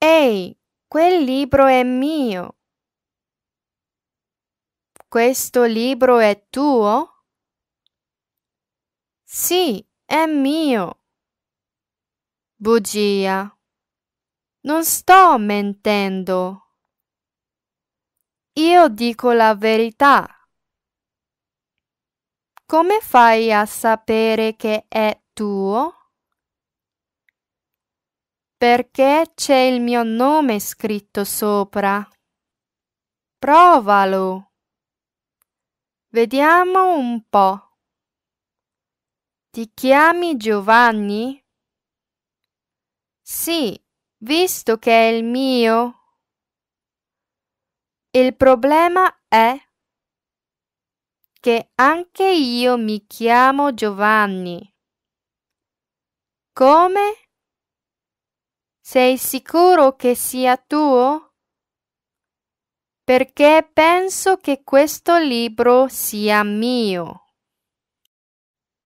Ehi, quel libro è mio. Questo libro è tuo? Sì, è mio. Bugia. Non sto mentendo. Io dico la verità. Come fai a sapere che è tuo? perché c'è il mio nome scritto sopra. Provalo. Vediamo un po'. Ti chiami Giovanni? Sì, visto che è il mio. Il problema è che anche io mi chiamo Giovanni. Come? Sei sicuro che sia tuo? Perché penso che questo libro sia mio.